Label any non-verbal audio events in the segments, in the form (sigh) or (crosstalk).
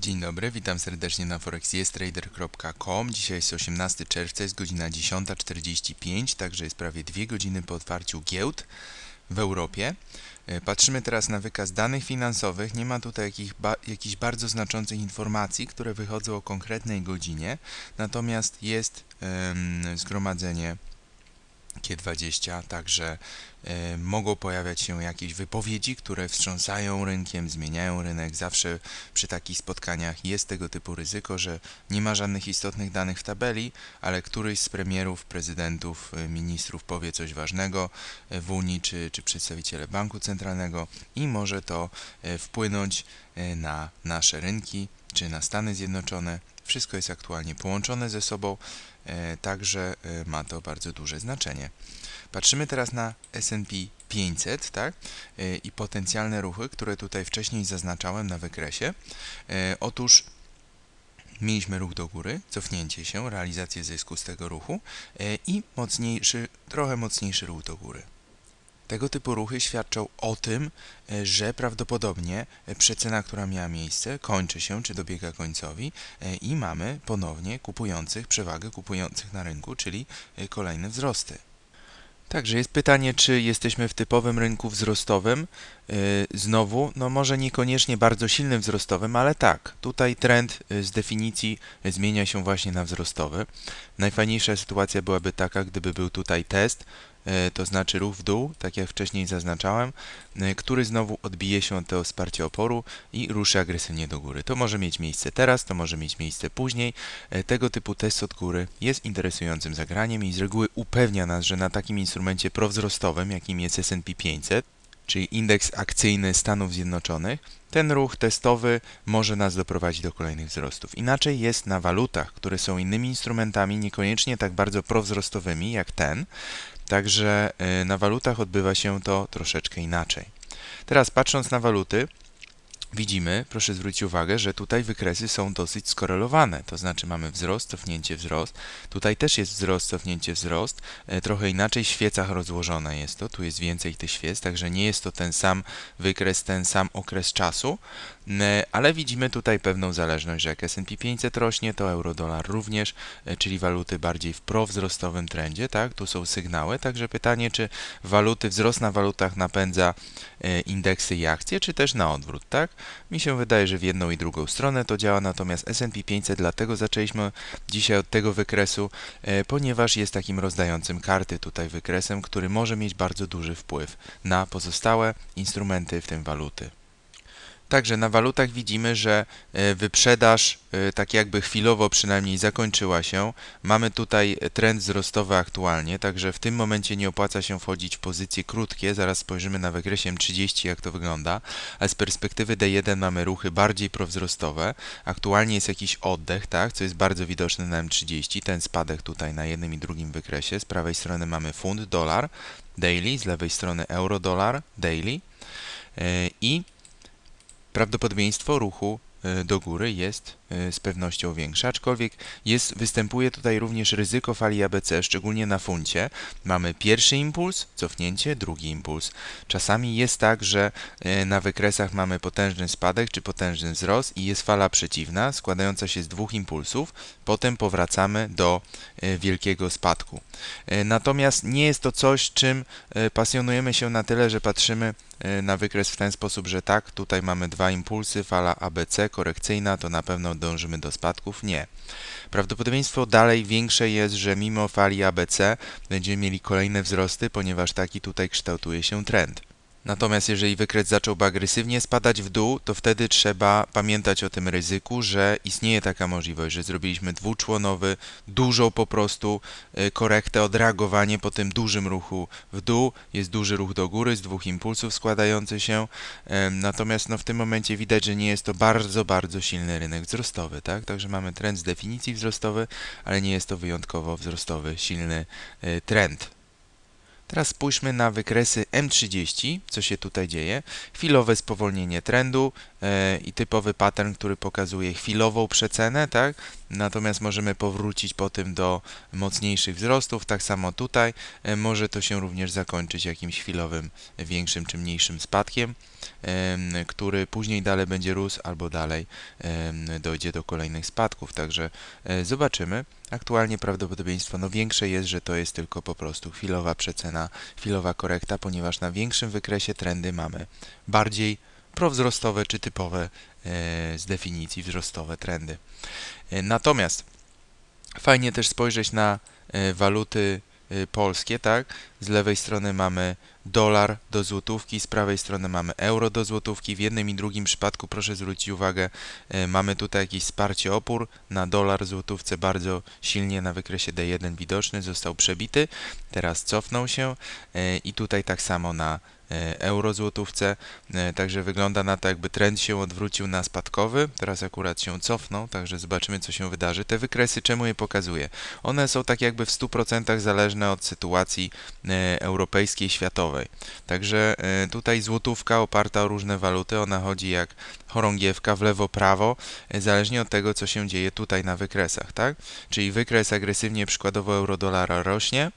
Dzień dobry, witam serdecznie na forexjestrader.com. Dzisiaj jest 18 czerwca, jest godzina 10.45, także jest prawie 2 godziny po otwarciu giełd w Europie. E, patrzymy teraz na wykaz danych finansowych. Nie ma tutaj jakich, ba, jakichś bardzo znaczących informacji, które wychodzą o konkretnej godzinie, natomiast jest ym, zgromadzenie G20, także y, mogą pojawiać się jakieś wypowiedzi, które wstrząsają rynkiem, zmieniają rynek. Zawsze przy takich spotkaniach jest tego typu ryzyko, że nie ma żadnych istotnych danych w tabeli, ale któryś z premierów, prezydentów, e, ministrów powie coś ważnego e, w Unii czy, czy przedstawiciele banku centralnego i może to wpłynąć na nasze rynki czy na Stany Zjednoczone. Wszystko jest aktualnie połączone ze sobą. E, także e, ma to bardzo duże znaczenie. Patrzymy teraz na S&P 500 tak? E, i potencjalne ruchy, które tutaj wcześniej zaznaczałem na wykresie. Otóż mieliśmy ruch do góry, cofnięcie się, realizację zysku z tego ruchu i mocniejszy, trochę mocniejszy ruch do góry. Tego typu ruchy świadczą o tym, e, że prawdopodobnie przecena, która miała miejsce, kończy się czy dobiega końcowi e, i mamy ponownie kupujących, przewagę kupujących na rynku, czyli e, kolejne wzrosty. Także jest pytanie, czy jesteśmy w typowym rynku wzrostowym. Znowu, no może niekoniecznie bardzo silnym wzrostowym, ale tak, tutaj trend z definicji zmienia się właśnie na wzrostowy. Najfajniejsza sytuacja byłaby taka, gdyby był tutaj test E, to znaczy ruch w dół, tak jak wcześniej zaznaczałem, e, który znowu odbije się od tego wsparcia oporu i ruszy agresywnie do góry. To może mieć miejsce teraz, to może mieć miejsce później. E, tego typu test od góry jest interesującym zagraniem i z reguły upewnia nas, że na takim instrumencie prowzrostowym, jakim jest S&P 500, czyli indeks akcyjny Stanów Zjednoczonych, ten ruch testowy może nas doprowadzić do kolejnych wzrostów. Inaczej jest na walutach, które są innymi instrumentami, niekoniecznie tak bardzo prowzrostowymi jak ten, Także y, na walutach odbywa się to troszeczkę inaczej. Teraz patrząc na waluty, widzimy, proszę zwrócić uwagę, że tutaj wykresy są dosyć skorelowane, to znaczy mamy wzrost, cofnięcie, wzrost. Tutaj też jest wzrost, cofnięcie, wzrost. E, trochę inaczej w świecach rozłożone jest to, tu jest więcej tych świec, także nie jest to ten sam wykres, ten sam okres czasu, e, ale widzimy tutaj pewną zależność, że jak S&P 500 rośnie, to euro-dolar również, e, czyli waluty bardziej w prowzrostowym trendzie, tak? Tu są sygnały, także pytanie, czy waluty, wzrost na walutach napędza indeksy i akcje, czy też na odwrót, tak? Mi się wydaje, że w jedną i drugą stronę to działa, natomiast S&P 500 dlatego zaczęliśmy dzisiaj od tego wykresu, e, ponieważ jest takim rozdającym karty tutaj wykresem, który może mieć bardzo duży wpływ na pozostałe instrumenty, w tym waluty. Także na walutach widzimy, że e, wyprzedaż e, tak jakby chwilowo przynajmniej zakończyła się. Mamy tutaj e, trend wzrostowy aktualnie, także w tym momencie nie opłaca się wchodzić w pozycje krótkie. Zaraz spojrzymy na wykresie 30 jak to wygląda, a z perspektywy D1 mamy ruchy bardziej prowzrostowe. Aktualnie jest jakiś oddech, tak, co jest bardzo widoczne na M30, ten spadek tutaj na jednym i drugim wykresie. Z prawej strony mamy funt, dolar daily, z lewej strony euro, dolar daily i prawdopodobieństwo ruchu y, do góry jest E, z pewnością większa, aczkolwiek jest, występuje tutaj również ryzyko fali ABC, szczególnie na funcie. Mamy pierwszy impuls, cofnięcie, drugi impuls. Czasami jest tak, że e, na wykresach mamy potężny spadek czy potężny wzrost i jest fala przeciwna, składająca się z dwóch impulsów. Potem powracamy do e, wielkiego spadku. Natomiast nie jest to coś, czym pasjonujemy się na tyle, że patrzymy na wykres w ten sposób, że tak, tutaj mamy dwa impulsy, fala ABC korekcyjna, to na pewno dążymy do spadków? Nie. Prawdopodobieństwo dalej większe jest, że mimo fali ABC będziemy mieli kolejne wzrosty, ponieważ taki tutaj kształtuje się trend. Natomiast jeżeli wykres zacząłby agresywnie spadać w dół, to wtedy trzeba pamiętać o tym ryzyku, że istnieje taka możliwość, że zrobiliśmy dwuczłonowy, dużą po prostu y, korektę, odreagowanie po tym dużym ruchu w dół. Jest duży ruch do góry z dwóch impulsów składający się. Natomiast no, w tym momencie widać, że nie jest to bardzo, bardzo silny rynek wzrostowy. Tak? Także mamy trend z definicji wzrostowy, ale nie jest to wyjątkowo wzrostowy, silny y, trend. Teraz spójrzmy na wykresy M30, co się tutaj dzieje. Chwilowe spowolnienie trendu, E, i typowy pattern, który pokazuje chwilową przecenę, tak? Natomiast możemy powrócić po tym do mocniejszych wzrostów, tak samo tutaj. E, może to się również zakończyć jakimś chwilowym, większym czy mniejszym spadkiem, który później dalej będzie rósł albo dalej dojdzie do kolejnych spadków. Także e, zobaczymy. Aktualnie prawdopodobieństwo no większe jest, że to jest tylko po prostu chwilowa przecena, chwilowa korekta, ponieważ na większym wykresie trendy mamy bardziej prowzrostowe czy typowe e, z definicji wzrostowe trendy. E, natomiast fajnie też spojrzeć na e, waluty polskie, tak? Z lewej strony mamy dolar do złotówki, z prawej strony mamy euro do złotówki. W jednym i drugim przypadku proszę zwrócić uwagę, mamy tutaj jakiś wsparcie opór na dolar złotówce bardzo silnie na wykresie D1 widoczny, został przebity, teraz cofnął się i tutaj tak samo na E, eurozłotówce. E, także wygląda na to, jakby trend się odwrócił na spadkowy. Teraz akurat się cofnął, także zobaczymy, co się wydarzy. Te wykresy, czemu je pokazuję? One są tak jakby w 100% zależne od sytuacji e, europejskiej, światowej. Także tutaj złotówka oparta o różne waluty, ona chodzi jak chorągiewka w lewo, prawo, zależnie od tego, co się dzieje tutaj na wykresach, tak? Czyli wykres agresywnie przykładowo euro-dolara rośnie,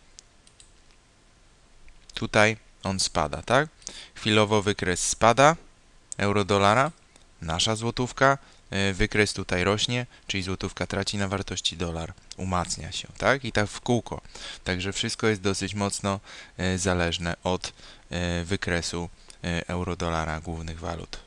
tutaj on spada, tak? Chwilowo wykres spada, euro-dolara, nasza złotówka, e, wykres tutaj rośnie, czyli złotówka traci na wartości dolar, umacnia się, tak? I tak w kółko. Także wszystko jest dosyć mocno e, zależne od e, wykresu euro-dolara głównych walut.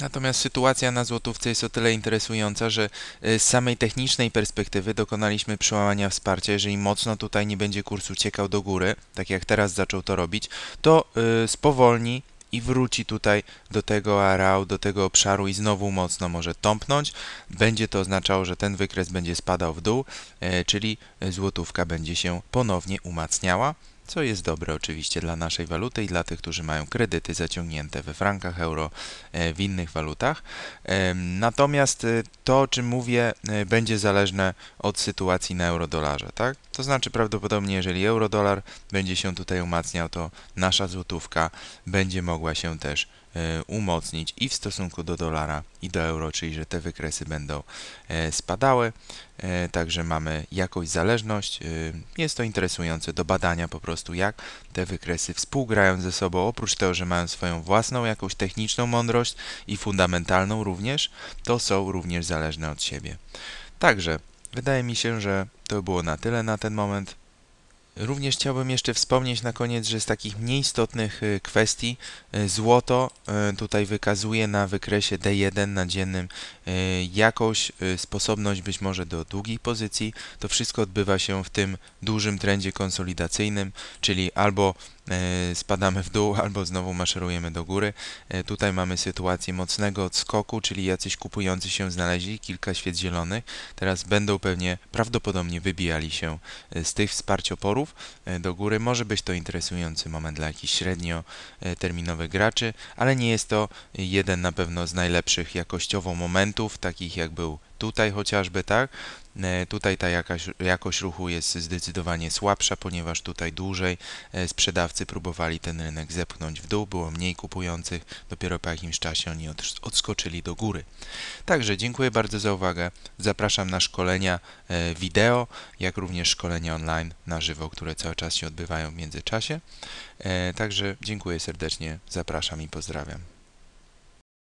Natomiast sytuacja na złotówce jest o tyle interesująca, że y, z samej technicznej perspektywy dokonaliśmy przełamania wsparcia. Jeżeli mocno tutaj nie będzie kurs uciekał do góry, tak jak teraz zaczął to robić, to y, spowolni i wróci tutaj do tego areału, do tego obszaru i znowu mocno może tąpnąć. Będzie to oznaczało, że ten wykres będzie spadał w dół, y, czyli złotówka będzie się ponownie umacniała co jest dobre oczywiście dla naszej waluty i dla tych, którzy mają kredyty zaciągnięte we frankach, euro, e, w innych walutach. Natomiast e, to, o czym mówię, e, będzie zależne od sytuacji na eurodolarze, tak? To znaczy prawdopodobnie, jeżeli eurodolar będzie się tutaj umacniał, to nasza złotówka będzie mogła się też E, umocnić i w stosunku do dolara i do euro, czyli że te wykresy będą e, spadały. E, także mamy jakąś zależność. Jest to interesujące do badania po prostu, jak te wykresy współgrają ze sobą. Oprócz tego, że mają swoją własną jakąś techniczną mądrość i fundamentalną również, to są również zależne od siebie. Także wydaje mi się, że to było na tyle na ten moment. Również chciałbym jeszcze wspomnieć na koniec, że z takich mniej istotnych y, kwestii y, złoto y, tutaj wykazuje na wykresie D1 na dziennym jakąś sposobność być może do długich pozycji. To wszystko odbywa się w tym dużym trendzie konsolidacyjnym, czyli albo E, spadamy w dół (laughs) albo znowu maszerujemy do góry. E, tutaj mamy sytuację mocnego odskoku, czyli jacyś kupujący się znaleźli, kilka świec zielonych. Teraz będą pewnie prawdopodobnie wybijali się e, z tych wsparcioporów do góry. Może być to interesujący moment dla jakichś średnioterminowych graczy, ale nie jest to jeden na pewno z najlepszych jakościowo momentów, takich jak był Tutaj chociażby, tak? E, tutaj ta jakaś, jakość ruchu jest zdecydowanie słabsza, ponieważ tutaj dłużej e, sprzedawcy próbowali ten rynek zepchnąć w dół, było mniej kupujących, dopiero po jakimś czasie oni odskoczyli do góry. Także dziękuję bardzo za uwagę. Zapraszam na szkolenia e, wideo, jak również szkolenia online na żywo, które cały czas się odbywają w międzyczasie. Także dziękuję serdecznie, zapraszam i pozdrawiam.